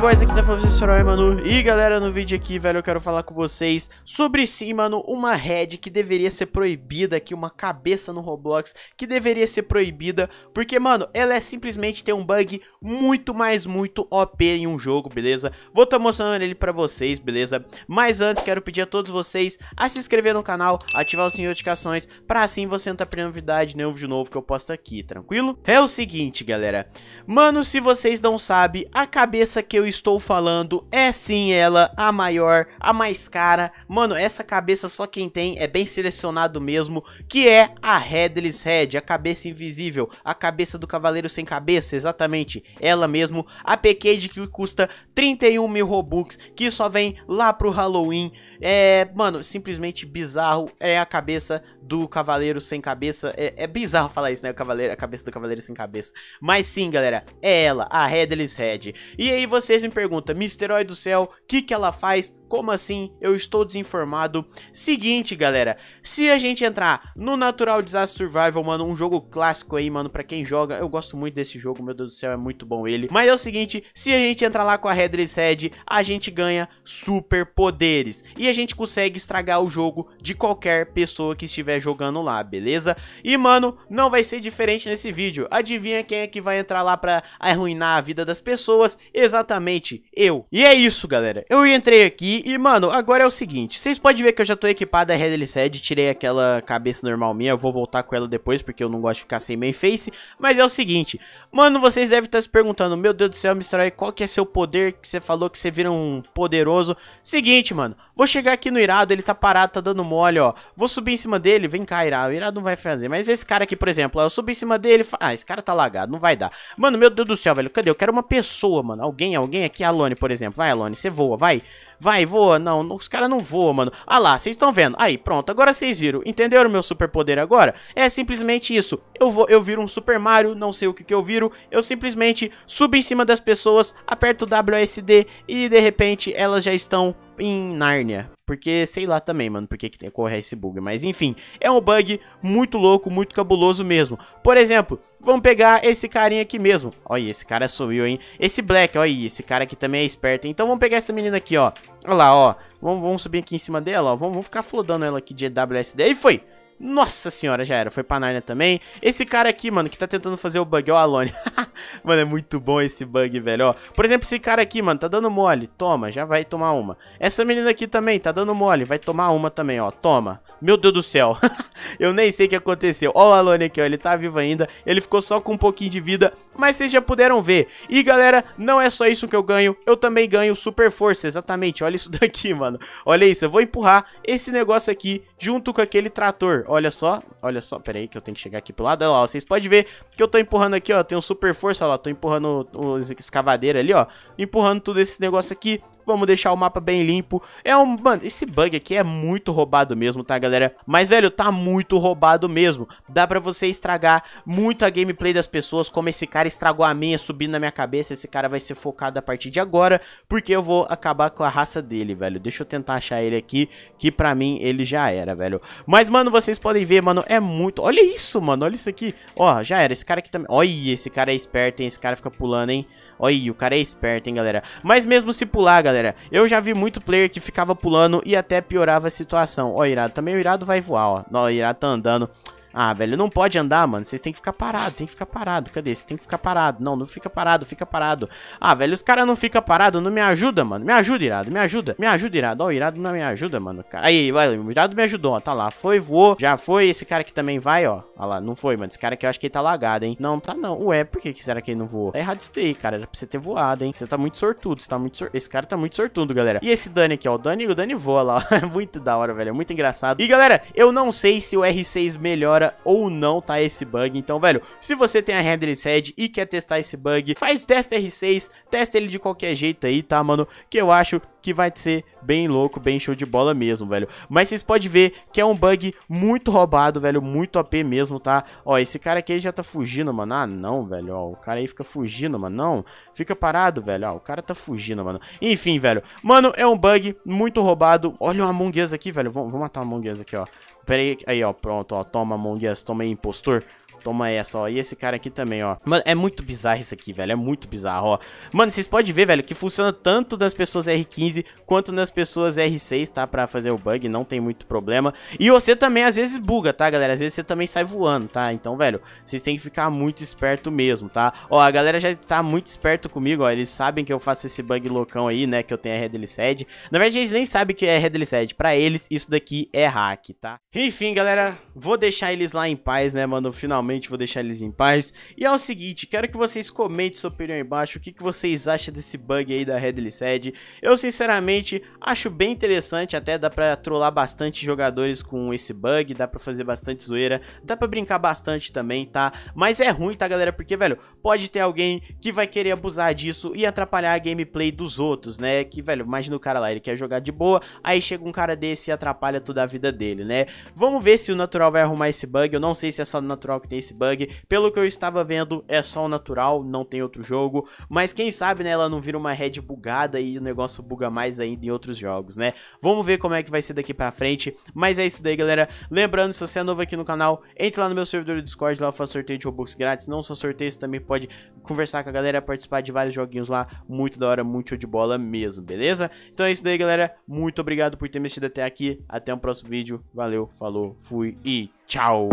boys, aqui tá falando vocês, mano. E galera, no vídeo aqui, velho, eu quero falar com vocês sobre sim, mano, uma head que deveria ser proibida aqui, uma cabeça no Roblox que deveria ser proibida, porque, mano, ela é simplesmente ter um bug muito, mais muito OP em um jogo, beleza? Vou tá mostrando ele pra vocês, beleza? Mas antes, quero pedir a todos vocês a se inscrever no canal, ativar o sininho de notificações, pra assim você não tá perdendo novidade, nenhum vídeo novo que eu posto aqui, tranquilo? É o seguinte, galera, mano, se vocês não sabem, a cabeça que eu estou falando é sim ela, a maior, a mais cara. Mano, essa cabeça só quem tem é bem selecionado mesmo, que é a Headless Head, a cabeça invisível, a cabeça do cavaleiro sem cabeça, exatamente, ela mesmo. A de que custa 31 mil Robux, que só vem lá pro Halloween. É, mano, simplesmente bizarro, é a cabeça do cavaleiro sem cabeça. É, é bizarro falar isso, né? O cavaleiro, a cabeça do cavaleiro sem cabeça. Mas sim, galera, é ela, a Headless Head. E aí você me pergunta, Misterói do Céu, o que, que ela faz? Como assim? Eu estou desinformado. Seguinte, galera, se a gente entrar no Natural Disaster Survival, mano, um jogo clássico aí, mano, pra quem joga, eu gosto muito desse jogo, meu Deus do céu, é muito bom ele. Mas é o seguinte, se a gente entrar lá com a Headless Head, a gente ganha superpoderes. E a gente consegue estragar o jogo de qualquer pessoa que estiver jogando lá, beleza? E, mano, não vai ser diferente nesse vídeo. Adivinha quem é que vai entrar lá pra arruinar a vida das pessoas? Exatamente eu. E é isso, galera. Eu entrei aqui e, mano, agora é o seguinte. Vocês podem ver que eu já tô equipado a Headless tirei aquela cabeça normal minha. Eu vou voltar com ela depois, porque eu não gosto de ficar sem main face. Mas é o seguinte, mano, vocês devem estar se perguntando, meu Deus do céu, Mr. qual que é seu poder que você falou que você vira um poderoso? Seguinte, mano, Vou chegar aqui no Irado, ele tá parado, tá dando mole, ó. Vou subir em cima dele, vem cá, Irado. O Irado não vai fazer. Mas esse cara aqui, por exemplo, ó, eu subi em cima dele. Fa... Ah, esse cara tá lagado, não vai dar. Mano, meu Deus do céu, velho. Cadê? Eu quero uma pessoa, mano. Alguém, alguém aqui. Alone, por exemplo. Vai, Alone, você voa, vai. Vai, voa. Não, os caras não voam, mano. Ah lá, vocês estão vendo. Aí, pronto. Agora vocês viram. Entenderam meu superpoder agora? É simplesmente isso. Eu vou, eu viro um Super Mario, não sei o que que eu viro. Eu simplesmente subo em cima das pessoas, aperto WSD e de repente elas já estão em Nárnia. Porque sei lá também, mano, por que que correr esse bug. Mas enfim, é um bug muito louco, muito cabuloso mesmo. Por exemplo, Vamos pegar esse carinha aqui mesmo. Olha, esse cara sumiu, hein? Esse Black, olha esse cara aqui também é esperto. Então vamos pegar essa menina aqui, ó. Olha lá, ó. Vamos, vamos subir aqui em cima dela, ó. Vamos, vamos ficar flodando ela aqui de WSD. E foi! Nossa senhora, já era. Foi pra Narnia também. Esse cara aqui, mano, que tá tentando fazer o bug, ó, Alone. mano, é muito bom esse bug, velho, ó. Por exemplo, esse cara aqui, mano, tá dando mole. Toma, já vai tomar uma. Essa menina aqui também tá dando mole. Vai tomar uma também, ó. Toma. Meu Deus do céu. Eu nem sei o que aconteceu. Ó o Alone aqui, ó. Ele tá vivo ainda. Ele ficou só com um pouquinho de vida. Mas vocês já puderam ver. E, galera, não é só isso que eu ganho. Eu também ganho super força, exatamente. Olha isso daqui, mano. Olha isso. Eu vou empurrar esse negócio aqui junto com aquele trator. Olha só, olha só, pera aí que eu tenho que chegar aqui pro lado. Olha lá, vocês podem ver que eu tô empurrando aqui, ó, tenho super força, olha lá, tô empurrando os escavadeira ali, ó, empurrando tudo esse negócio aqui. Vamos deixar o mapa bem limpo. É um... Mano, esse bug aqui é muito roubado mesmo, tá, galera? Mas, velho, tá muito roubado mesmo. Dá pra você estragar muito a gameplay das pessoas, como esse cara estragou a minha subindo na minha cabeça. Esse cara vai ser focado a partir de agora, porque eu vou acabar com a raça dele, velho. Deixa eu tentar achar ele aqui, que pra mim ele já era velho. Mas, mano, vocês podem ver, mano, é muito... Olha isso, mano, olha isso aqui. Ó, já era, esse cara aqui também... Olha, esse cara é esperto, hein, esse cara fica pulando, hein. Olha, o cara é esperto, hein, galera. Mas mesmo se pular, galera, eu já vi muito player que ficava pulando e até piorava a situação. Ó, Irado, também o Irado vai voar, ó. Ó, o Irado tá andando. Ah, velho, não pode andar, mano. Vocês têm que ficar parado, tem que ficar parado. Cadê? Vocês têm que ficar parado. Não, não fica parado, fica parado. Ah, velho, os caras não ficam parados. Não me ajuda, mano. Me ajuda, Irado, me ajuda. Me ajuda, Irado. Ó, oh, Irado não me ajuda, mano. Aí, vai, o Irado me ajudou, ó. Tá lá, foi, voou. Já foi. Esse cara aqui também vai, ó. Ah, lá, não foi, mano. Esse cara aqui eu acho que ele tá lagado, hein. Não, tá não. Ué, por que, que será que ele não voou? Tá errado isso daí, cara. Era pra você ter voado, hein. Você tá muito sortudo. Você tá muito sor... Esse cara tá muito sortudo, galera. E esse Dani aqui, ó. O Dani, o Dani voa lá, ó. É muito da hora, velho. É muito engraçado. E, galera, eu não sei se o R6 melhora ou não tá esse bug. Então, velho, se você tem a Headless Head e quer testar esse bug, faz teste R6, testa ele de qualquer jeito aí, tá, mano? Que eu acho que vai ser bem louco, bem show de bola mesmo, velho. Mas vocês podem ver que é um bug muito roubado, velho, muito AP mesmo, tá? Ó, esse cara aqui já tá fugindo, mano. Ah, não, velho, ó, o cara aí fica fugindo, mano. Não, fica parado, velho, ó, o cara tá fugindo, mano. Enfim, velho, mano, é um bug muito roubado. Olha o Among Us aqui, velho, vou, matar o Among Us aqui, ó. Pera aí, aí, ó, pronto, ó, toma Among Us, toma aí, impostor. Toma essa, ó. E esse cara aqui também, ó. Mano, é muito bizarro isso aqui, velho. É muito bizarro, ó. Mano, vocês podem ver, velho, que funciona tanto nas pessoas R15 quanto nas pessoas R6, tá? Pra fazer o bug, não tem muito problema. E você também, às vezes, buga, tá, galera? Às vezes você também sai voando, tá? Então, velho, vocês têm que ficar muito esperto mesmo, tá? Ó, a galera já está muito esperto comigo, ó. Eles sabem que eu faço esse bug loucão aí, né? Que eu tenho a Redeliced. Na verdade, eles nem sabem que é Redeliced. Pra eles, isso daqui é hack, tá? Enfim, galera, vou deixar eles lá em paz, né, mano? Finalmente realmente vou deixar eles em paz. E é o seguinte, quero que vocês comentem sua opinião aí embaixo, o que, que vocês acham desse bug aí da Headless Head. Eu, sinceramente, acho bem interessante, até dá pra trollar bastante jogadores com esse bug, dá pra fazer bastante zoeira, dá pra brincar bastante também, tá? Mas é ruim, tá, galera? Porque, velho, pode ter alguém que vai querer abusar disso e atrapalhar a gameplay dos outros, né? Que, velho, imagina o cara lá, ele quer jogar de boa, aí chega um cara desse e atrapalha toda a vida dele, né? Vamos ver se o natural vai arrumar esse bug, eu não sei se é só no natural que tem esse bug. Pelo que eu estava vendo, é só o natural, não tem outro jogo. Mas quem sabe, né, ela não vira uma red bugada e o negócio buga mais ainda em outros jogos, né? Vamos ver como é que vai ser daqui pra frente. Mas é isso daí, galera. Lembrando, se você é novo aqui no canal, entre lá no meu servidor do Discord, lá eu faço sorteio de Robux grátis. Não só sorteio, você também pode conversar com a galera, participar de vários joguinhos lá. Muito da hora, muito show de bola mesmo, beleza? Então é isso daí, galera. Muito obrigado por ter mexido até aqui. Até o próximo vídeo. Valeu, falou, fui e tchau!